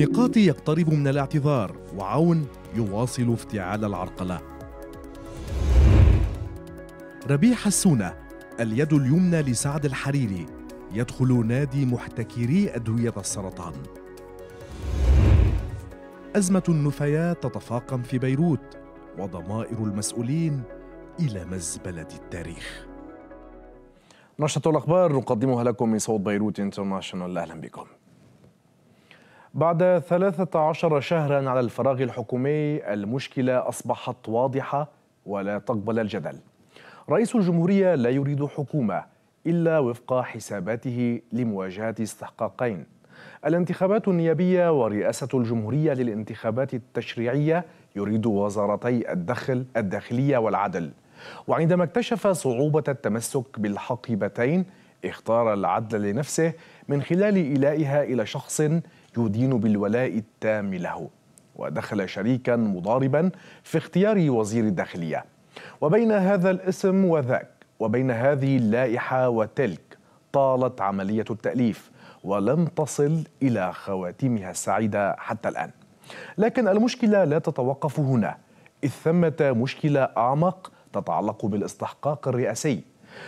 ميقاتي يقترب من الاعتذار وعون يواصل افتعال العرقلة ربيع حسونة اليد اليمنى لسعد الحريري يدخل نادي محتكري أدوية السرطان أزمة النفايات تتفاقم في بيروت وضمائر المسؤولين إلى مزبلة التاريخ نشرة الأخبار نقدمها لكم من صوت بيروت انترناشونال أهلا بكم بعد 13 شهرا على الفراغ الحكومي المشكلة أصبحت واضحة ولا تقبل الجدل رئيس الجمهورية لا يريد حكومة إلا وفق حساباته لمواجهة استحقاقين الانتخابات النيابية ورئاسة الجمهورية للانتخابات التشريعية يريد وزارتي الدخل الداخلية والعدل وعندما اكتشف صعوبة التمسك بالحقيبتين اختار العدل لنفسه من خلال إيلائها إلى شخص يدين بالولاء التام له ودخل شريكا مضاربا في اختيار وزير الداخليه وبين هذا الاسم وذاك وبين هذه اللائحه وتلك طالت عمليه التاليف ولم تصل الى خواتيمها السعيده حتى الان لكن المشكله لا تتوقف هنا اذ ثمه مشكله اعمق تتعلق بالاستحقاق الرئاسي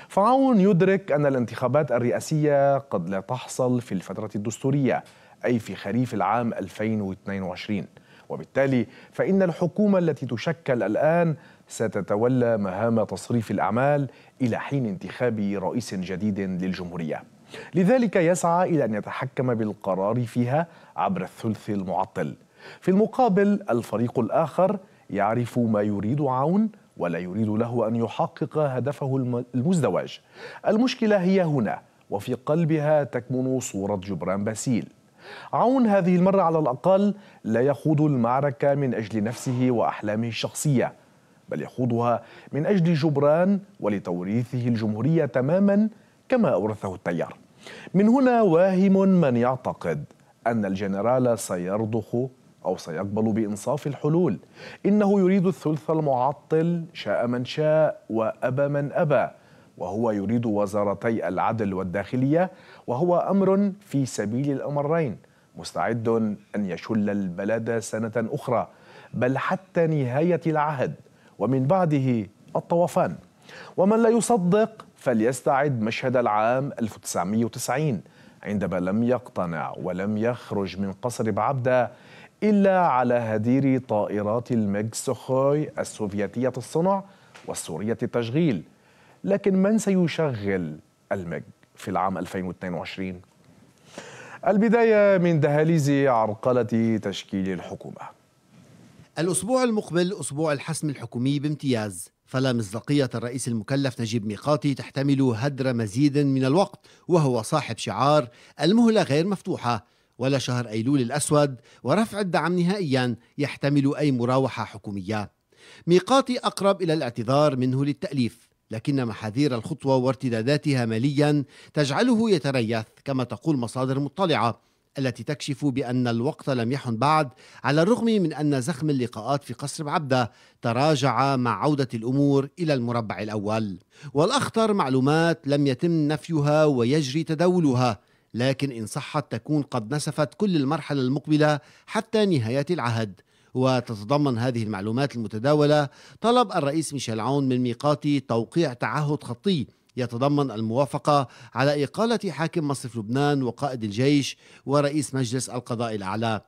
فعون يدرك ان الانتخابات الرئاسيه قد لا تحصل في الفتره الدستوريه أي في خريف العام 2022 وبالتالي فإن الحكومة التي تشكل الآن ستتولى مهام تصريف الأعمال إلى حين انتخاب رئيس جديد للجمهورية لذلك يسعى إلى أن يتحكم بالقرار فيها عبر الثلث المعطل في المقابل الفريق الآخر يعرف ما يريد عون ولا يريد له أن يحقق هدفه المزدوج المشكلة هي هنا وفي قلبها تكمن صورة جبران باسيل عون هذه المرة على الأقل لا يخوض المعركة من أجل نفسه وأحلامه الشخصية بل يخوضها من أجل جبران ولتوريثه الجمهورية تماما كما أورثه التيار من هنا واهم من يعتقد أن الجنرال سيرضخ أو سيقبل بإنصاف الحلول إنه يريد الثلث المعطل شاء من شاء وأبى من أبى وهو يريد وزارتي العدل والداخلية وهو أمر في سبيل الأمرين مستعد أن يشل البلد سنة أخرى بل حتى نهاية العهد ومن بعده الطوفان ومن لا يصدق فليستعد مشهد العام 1990 عندما لم يقتنع ولم يخرج من قصر بعبدة إلا على هدير طائرات الميغ السوفيتية الصنع والسورية التشغيل لكن من سيشغل المج في العام 2022 البداية من دهاليز عرقلة تشكيل الحكومة الأسبوع المقبل أسبوع الحسم الحكومي بامتياز فلا مصداقية الرئيس المكلف نجيب ميقاتي تحتمل هدر مزيد من الوقت وهو صاحب شعار المهلة غير مفتوحة ولا شهر أيلول الأسود ورفع الدعم نهائيا يحتمل أي مراوحة حكومية ميقاتي أقرب إلى الاعتذار منه للتأليف لكن محاذير الخطوة وارتداداتها ماليا تجعله يتريث كما تقول مصادر مطلعة التي تكشف بأن الوقت لم يحن بعد على الرغم من أن زخم اللقاءات في قصر عبدة تراجع مع عودة الأمور إلى المربع الأول والأخطر معلومات لم يتم نفيها ويجري تداولها لكن إن صحت تكون قد نسفت كل المرحلة المقبلة حتى نهاية العهد وتتضمن هذه المعلومات المتداولة طلب الرئيس ميشيل عون من ميقاتي توقيع تعهد خطي يتضمن الموافقة على إقالة حاكم مصرف لبنان وقائد الجيش ورئيس مجلس القضاء الأعلى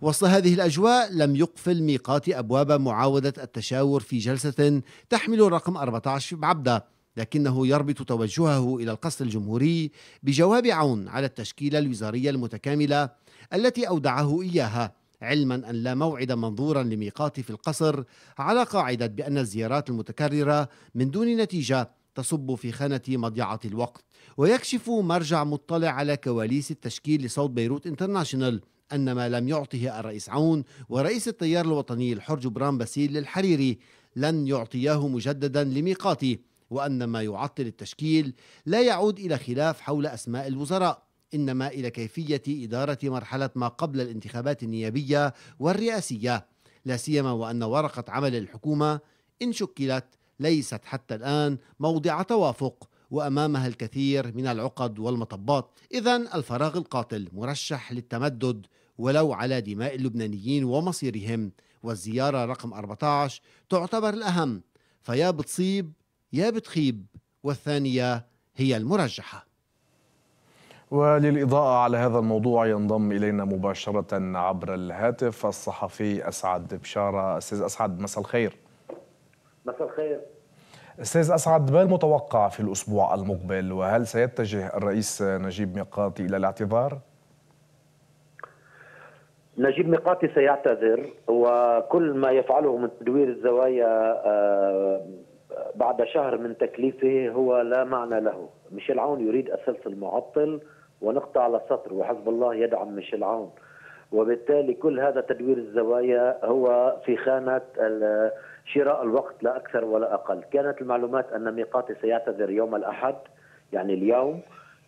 وسط هذه الأجواء لم يقفل ميقاتي أبواب معاودة التشاور في جلسة تحمل رقم 14 بعبدة لكنه يربط توجهه إلى القصر الجمهوري بجواب عون على التشكيلة الوزارية المتكاملة التي أودعه إياها علما أن لا موعد منظورا لميقاتي في القصر على قاعدة بأن الزيارات المتكررة من دون نتيجة تصب في خانة مضيعة الوقت ويكشف مرجع مطلع على كواليس التشكيل لصوت بيروت انترناشنال أن ما لم يعطه الرئيس عون ورئيس التيار الوطني الحر جبران باسيل للحريري لن يعطياه مجددا لميقاتي وأن ما يعطل التشكيل لا يعود إلى خلاف حول أسماء الوزراء انما الى كيفيه اداره مرحله ما قبل الانتخابات النيابيه والرئاسيه لا سيما وان ورقه عمل الحكومه ان شكلت ليست حتى الان موضع توافق وامامها الكثير من العقد والمطبات اذا الفراغ القاتل مرشح للتمدد ولو على دماء اللبنانيين ومصيرهم والزياره رقم 14 تعتبر الاهم فيا بتصيب يا بتخيب والثانيه هي المرجحه وللإضاءة على هذا الموضوع ينضم إلينا مباشرة عبر الهاتف الصحفي أسعد بشارة أستاذ أسعد مساء الخير مساء الخير استاذ اسعد ما المتوقع في الاسبوع المقبل وهل سيتجه الرئيس نجيب ميقاتي الى الاعتذار؟ نجيب ميقاتي سيعتذر وكل ما يفعله من تدوير الزوايا آه، بعد شهر من تكليفه هو لا معنى له ميشيل عون يريد السلسل المعطل ونقطة على السطر وحزب الله يدعم ميشيل عون وبالتالي كل هذا تدوير الزوايا هو في خانة شراء الوقت لا أكثر ولا أقل كانت المعلومات أن ميقاتي سيعتذر يوم الأحد يعني اليوم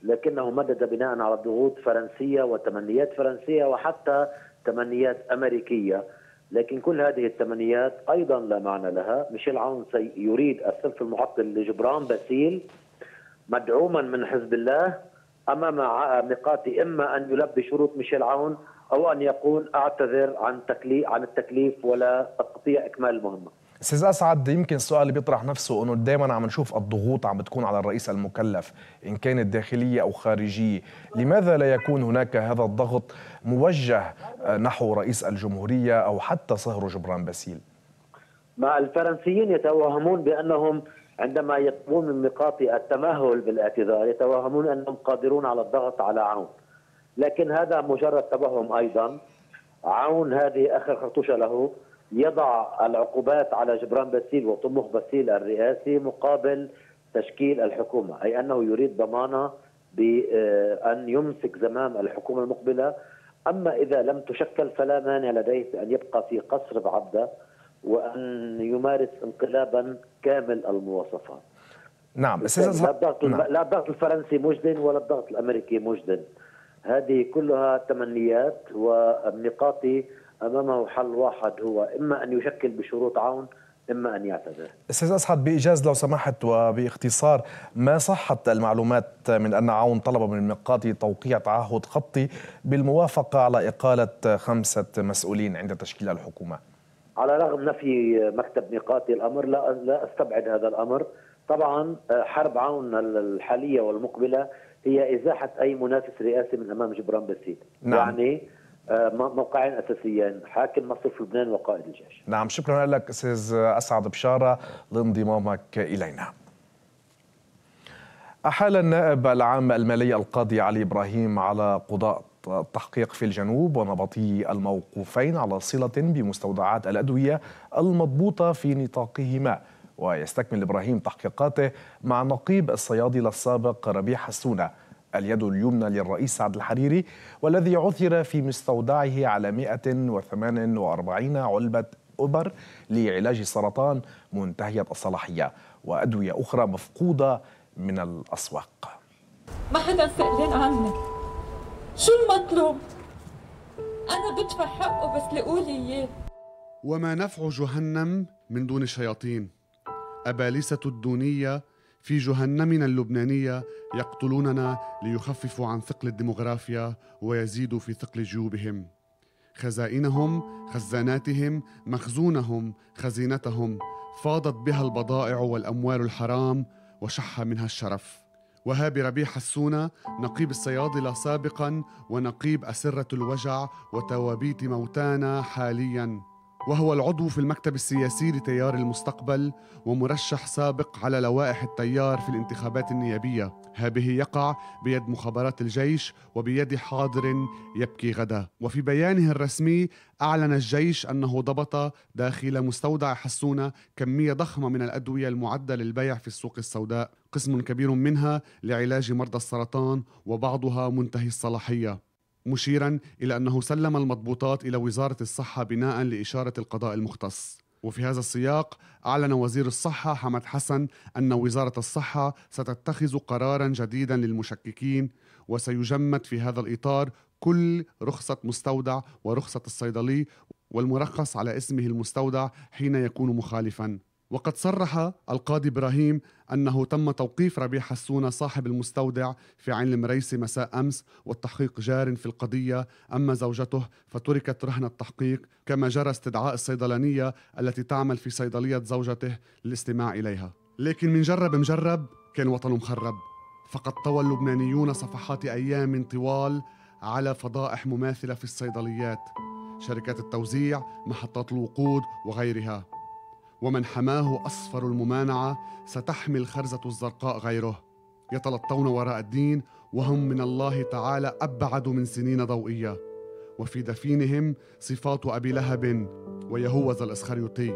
لكنه مدد بناء على ضغوط فرنسية وتمنيات فرنسية وحتى تمنيات أمريكية لكن كل هذه التمنيات ايضا لا معنى لها ميشيل عون يريد الثلث المعطل لجبران باسيل مدعوما من حزب الله امام ميقات اما ان يلبي شروط ميشيل عون او ان يقول اعتذر عن تكليف عن التكليف ولا استطيع اكمال المهمه استاذ اسعد يمكن السؤال اللي بيطرح نفسه انه دائما عم نشوف الضغوط عم بتكون على الرئيس المكلف ان كانت داخليه او خارجيه، لماذا لا يكون هناك هذا الضغط موجه آه، نحو رئيس الجمهوريه او حتى صهر جبران باسيل؟ مع الفرنسيين يتوهمون بانهم عندما يقومون من نقاط التمهل بالاعتذار يتوهمون انهم قادرون على الضغط على عون. لكن هذا مجرد توهم ايضا. عون هذه اخر خرطوشه له يضع العقوبات على جبران باسيل وطموح باسيل الرئاسي مقابل تشكيل الحكومة أي أنه يريد ضمانة بأن يمسك زمام الحكومة المقبلة أما إذا لم تشكل فلا مانع لديه بأن يبقى في قصر بعبدة وأن يمارس انقلابا كامل المواصفات نعم لا الضغط نعم. لا الضغط الفرنسي مجدن ولا الضغط الامريكي مجدن هذه كلها تمنيات ونقاطي امامه حل واحد هو اما ان يشكل بشروط عون اما ان يعتذر. استاذ اسعد بايجاز لو سمحت وباختصار ما صحت المعلومات من ان عون طلب من المقاضي توقيع تعهد خطي بالموافقه على اقاله خمسه مسؤولين عند تشكيل الحكومه. على رغم نفي مكتب ميقاتي الامر لا لا استبعد هذا الامر. طبعا حرب عون الحاليه والمقبله هي ازاحه اي منافس رئاسي من امام جبران بسيد. نعم. يعني آه، موقعين اساسيين حاكم مصرف لبنان وقائد الجيش نعم شكرا لك استاذ اسعد بشاره لانضمامك الينا أحال النائب العام المالي القاضي علي إبراهيم على قضاء التحقيق في الجنوب ونبطي الموقوفين على صلة بمستودعات الأدوية المضبوطة في نطاقهما ويستكمل إبراهيم تحقيقاته مع نقيب الصيادلة السابق ربيع حسونة اليد اليمنى للرئيس عبد الحريري والذي عثر في مستودعه على 148 علبة أبر لعلاج السرطان منتهية الصلاحية وأدوية أخرى مفقودة من الأسواق ما حدا سألين عنك شو المطلوب؟ أنا بدفع حقه بس لقولي إياه وما نفع جهنم من دون شياطين أبالسة الدونية في جهنمنا اللبنانية يقتلوننا ليخففوا عن ثقل الديموغرافيا ويزيدوا في ثقل جيوبهم خزائنهم خزاناتهم مخزونهم خزينتهم فاضت بها البضائع والأموال الحرام وشح منها الشرف وهابي ربيع حسونة نقيب الصيادلة سابقا ونقيب أسرة الوجع وتوابيت موتانا حاليا وهو العضو في المكتب السياسي لتيار المستقبل ومرشح سابق على لوائح التيار في الانتخابات النيابيه هذه يقع بيد مخابرات الجيش وبيد حاضر يبكي غدا وفي بيانه الرسمي اعلن الجيش انه ضبط داخل مستودع حسونه كميه ضخمه من الادويه المعده للبيع في السوق السوداء قسم كبير منها لعلاج مرضى السرطان وبعضها منتهي الصلاحيه مشيرا إلى أنه سلم المضبوطات إلى وزارة الصحة بناء لإشارة القضاء المختص وفي هذا السياق أعلن وزير الصحة حمد حسن أن وزارة الصحة ستتخذ قرارا جديدا للمشككين وسيجمد في هذا الإطار كل رخصة مستودع ورخصة الصيدلي والمرخص على اسمه المستودع حين يكون مخالفا وقد صرح القاضي ابراهيم انه تم توقيف ربيع حسونه صاحب المستودع في عين المريسي مساء امس والتحقيق جار في القضيه اما زوجته فتركت رهن التحقيق كما جرى استدعاء الصيدلانيه التي تعمل في صيدليه زوجته للاستماع اليها لكن من جرب مجرب كان وطنه مخرب فقد طوى اللبنانيون صفحات ايام طوال على فضائح مماثله في الصيدليات شركات التوزيع محطات الوقود وغيرها ومن حماه أصفر الممانعة ستحمي الخرزة الزرقاء غيره يتلطون وراء الدين وهم من الله تعالى أبعد من سنين ضوئية وفي دفينهم صفات أبي لهب ويهوذا الإسخريوطي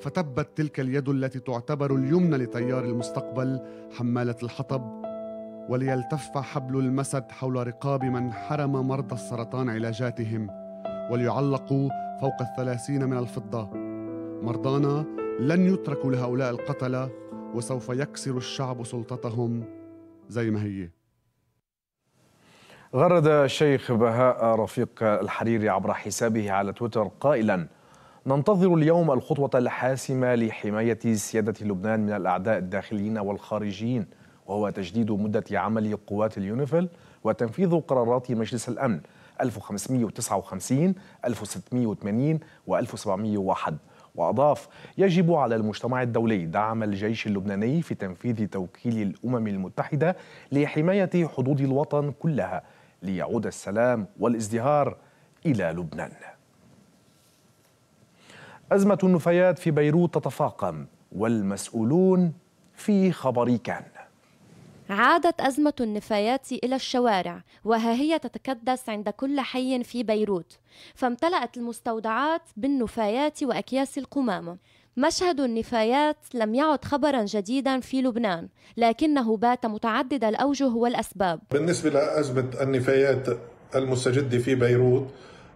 فتبت تلك اليد التي تعتبر اليمنى لتيار المستقبل حمالة الحطب وليلتف حبل المسد حول رقاب من حرم مرضى السرطان علاجاتهم وليعلقوا فوق الثلاثين من الفضة مرضانا لن يتركوا لهؤلاء القتلة وسوف يكسر الشعب سلطتهم زي ما هي غرد الشيخ بهاء رفيق الحريري عبر حسابه على تويتر قائلا ننتظر اليوم الخطوة الحاسمة لحماية سيادة لبنان من الأعداء الداخليين والخارجيين وهو تجديد مدة عمل قوات اليونيفل وتنفيذ قرارات مجلس الأمن 1559 1680 و 1701 وأضاف يجب على المجتمع الدولي دعم الجيش اللبناني في تنفيذ توكيل الأمم المتحدة لحماية حدود الوطن كلها ليعود السلام والازدهار إلى لبنان أزمة النفايات في بيروت تتفاقم والمسؤولون في خبر كان عادت أزمة النفايات إلى الشوارع وها هي تتكدس عند كل حي في بيروت فامتلأت المستودعات بالنفايات وأكياس القمامة مشهد النفايات لم يعد خبرا جديدا في لبنان لكنه بات متعدد الأوجه والأسباب بالنسبة لأزمة النفايات المستجدة في بيروت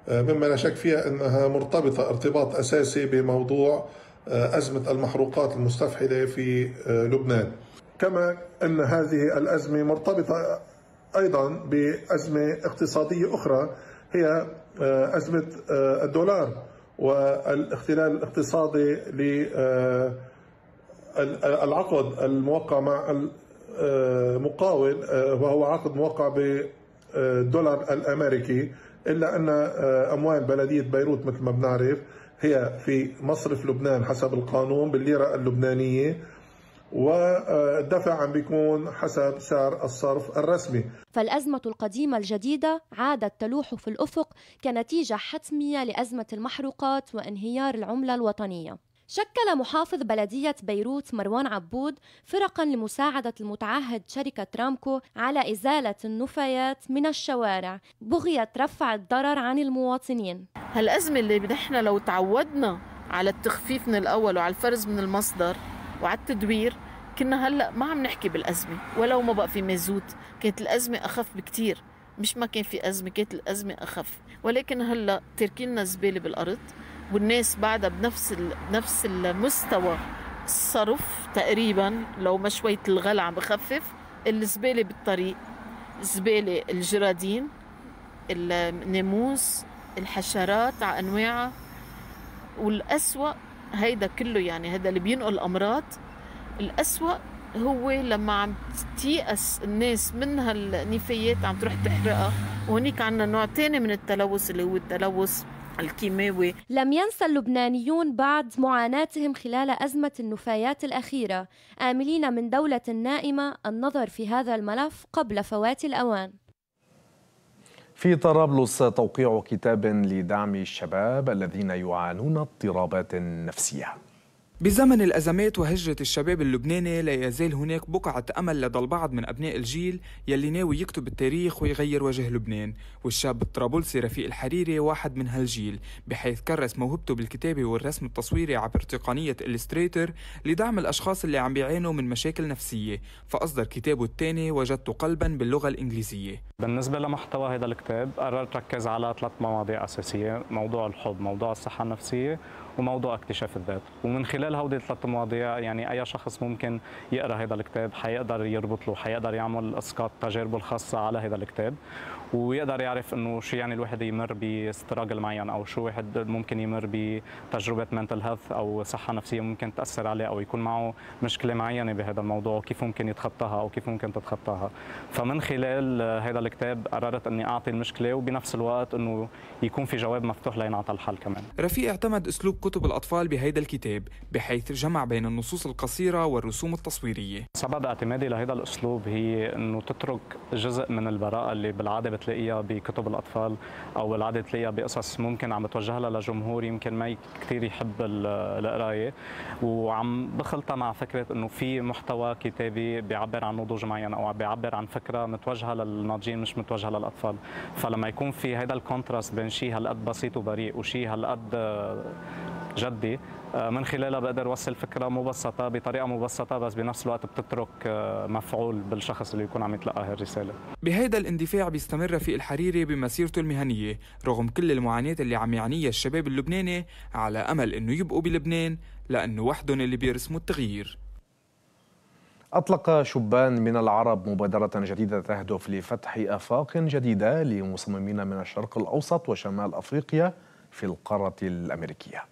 آه، مما لا شك فيها أنها مرتبطة ارتباط أساسي بموضوع آه، أزمة المحروقات المستفحلة في آه، لبنان كما أن هذه الأزمة مرتبطة أيضا بأزمة اقتصادية أخرى هي آه، أزمة آه، الدولار والاختلال الاقتصادي للعقد آه، الموقع مع المقاول وهو عقد موقع بالدولار الأمريكي إلا أن أموال بلدية بيروت مثل ما بنعرف هي في مصرف لبنان حسب القانون بالليرة اللبنانية والدفع عم بيكون حسب سعر الصرف الرسمي فالأزمة القديمة الجديدة عادت تلوح في الأفق كنتيجة حتمية لأزمة المحروقات وانهيار العملة الوطنية شكل محافظ بلدية بيروت مروان عبود فرقا لمساعدة المتعهد شركة رامكو على إزالة النفايات من الشوارع بغية رفع الضرر عن المواطنين هالأزمة اللي نحن لو تعودنا على التخفيف من الأول وعلى الفرز من المصدر وعلى التدوير كنا هلا ما عم نحكي بالازمه ولو ما بقى في مازوت كانت الازمه اخف بكتير مش ما كان في ازمه كانت الازمه اخف ولكن هلا تركينا زباله بالارض والناس بعدها بنفس ال... بنفس المستوى الصرف تقريبا لو ما شويه الغلع عم بخفف الزباله بالطريق زباله الجرادين الناموس الحشرات على انواعها والأسوأ هيدا كله يعني هذا اللي بينقل امراض الاسوا هو لما عم تيأس الناس من هالنفايات عم تروح تحرقها وهنيك عندنا نوع ثاني من التلوث اللي هو التلوث الكيماوي لم ينسى اللبنانيون بعد معاناتهم خلال أزمة النفايات الأخيرة آملين من دولة نائمة النظر في هذا الملف قبل فوات الأوان في طرابلس توقيع كتاب لدعم الشباب الذين يعانون اضطرابات نفسيه بزمن الأزمات وهجرة الشباب اللبناني لا يزال هناك بقعة أمل لدى البعض من أبناء الجيل يلي ناوي يكتب التاريخ ويغير وجه لبنان والشاب الطرابلسي رفيق الحريري واحد من هالجيل بحيث كرس موهبته بالكتابة والرسم التصويري عبر تقنية إلستريتر لدعم الأشخاص اللي عم بيعانوا من مشاكل نفسية فأصدر كتابه الثاني وجدت قلبا باللغة الإنجليزية بالنسبة لمحتوى هذا الكتاب قررت ركز على ثلاث مواضيع أساسية موضوع الحب موضوع الصحة النفسية وموضوع اكتشاف الذات ومن خلال هودي الثلاث مواضيع يعني اي شخص ممكن يقرا هذا الكتاب حيقدر يربط له حيقدر يعمل اسقاط تجاربه الخاصه على هذا الكتاب ويقدر يعرف انه شو يعني الواحد يمر بستراجل معين او شو واحد ممكن يمر بتجربه منتل هيلث او صحه نفسيه ممكن تاثر عليه او يكون معه مشكله معينه بهذا الموضوع وكيف ممكن يتخطاها او كيف ممكن تتخطاها فمن خلال هذا الكتاب قررت اني اعطي المشكله وبنفس الوقت انه يكون في جواب مفتوح لينعطى الحل كمان رفيق اعتمد اسلوب كتب الاطفال بهيدا الكتاب بحيث جمع بين النصوص القصيره والرسوم التصويريه سبب اعتمادي لهذا الاسلوب هي انه تترك جزء من البراءه اللي بالعاده تلاقيها بكتب الاطفال او العاده تلاقيها بقصص ممكن عم بتوجه لها لجمهور يمكن ما كثير يحب القرايه وعم بخلطها مع فكره انه في محتوى كتابي بيعبر عن نضوج معين او بيعبر عن فكره متوجهه للناضجين مش متوجهه للاطفال فلما يكون في هذا الكونتراست بين شيء هالقد بسيط وبريء وشيء هالقد جدي آه، من خلالها بقدر وصل فكره مبسطه بطريقه مبسطه بس بنفس الوقت بتترك آه، مفعول بالشخص اللي يكون عم يتلقى هالرساله بهيدا الاندفاع بيستمر رفيق الحريري بمسيرته المهنيه رغم كل المعاناه اللي عم يعانيها الشباب اللبناني على امل انه يبقوا بلبنان لانه وحدهم اللي بيرسموا التغيير أطلق شبان من العرب مبادرة جديدة تهدف لفتح آفاق جديدة لمصممين من الشرق الأوسط وشمال أفريقيا في القارة الأمريكية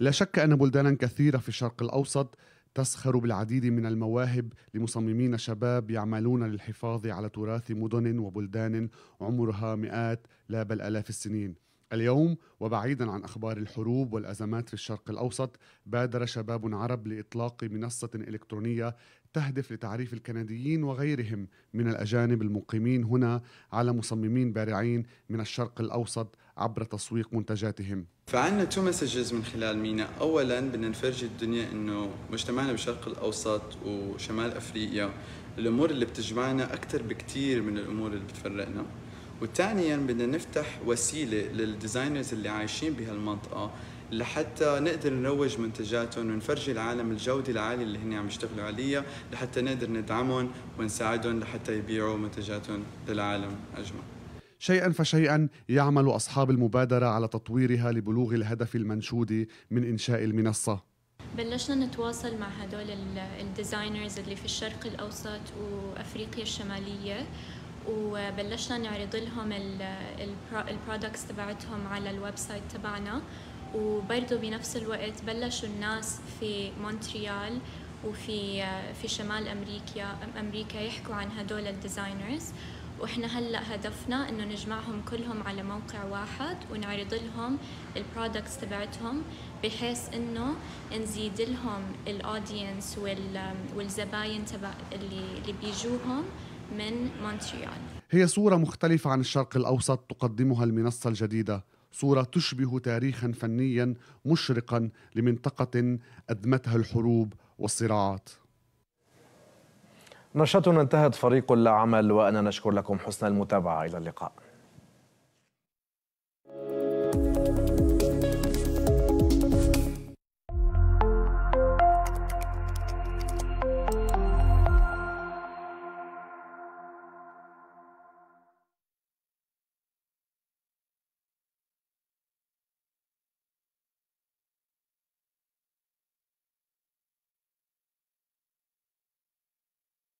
لا شك أن بلدانا كثيرة في الشرق الأوسط تسخر بالعديد من المواهب لمصممين شباب يعملون للحفاظ على تراث مدن وبلدان عمرها مئات لا بل آلاف السنين اليوم وبعيدا عن اخبار الحروب والازمات في الشرق الاوسط بادر شباب عرب لاطلاق منصه الكترونيه تهدف لتعريف الكنديين وغيرهم من الاجانب المقيمين هنا على مصممين بارعين من الشرق الاوسط عبر تسويق منتجاتهم فعندنا تو مسجز من خلال مينا اولا بدنا نفرجي الدنيا انه مجتمعنا بالشرق الاوسط وشمال افريقيا الامور اللي بتجمعنا اكثر بكثير من الامور اللي بتفرقنا وثانيا بدنا نفتح وسيله للديزاينرز اللي عايشين بهالمنطقه لحتى نقدر نروج منتجاتهم ونفرجي العالم الجودة العالية اللي هن عم يشتغلوا عليها لحتى نقدر ندعمهم ونساعدهم لحتى يبيعوا منتجاتهم للعالم أجمع شيئا فشيئا يعمل أصحاب المبادرة على تطويرها لبلوغ الهدف المنشود من إنشاء المنصة بلشنا نتواصل مع هدول الديزاينرز اللي في الشرق الأوسط وأفريقيا الشمالية وبلشنا نعرض لهم البرودكتس تبعتهم على الويب سايت تبعنا وبرضه بنفس الوقت بلشوا الناس في مونتريال وفي آه، في شمال امريكا امريكا يحكوا عن هدول الديزاينرز واحنا هلا هدفنا انه نجمعهم كلهم على موقع واحد ونعرض لهم البرودكتس تبعتهم بحيث انه نزيد لهم الاودينس والزباين تبع اللي اللي بيجوهم من مونتريال هي صورة مختلفة عن الشرق الأوسط تقدمها المنصة الجديدة صورة تشبه تاريخا فنيا مشرقا لمنطقة أدمتها الحروب والصراعات نشرتنا انتهت فريق العمل وأنا نشكر لكم حسن المتابعة إلى اللقاء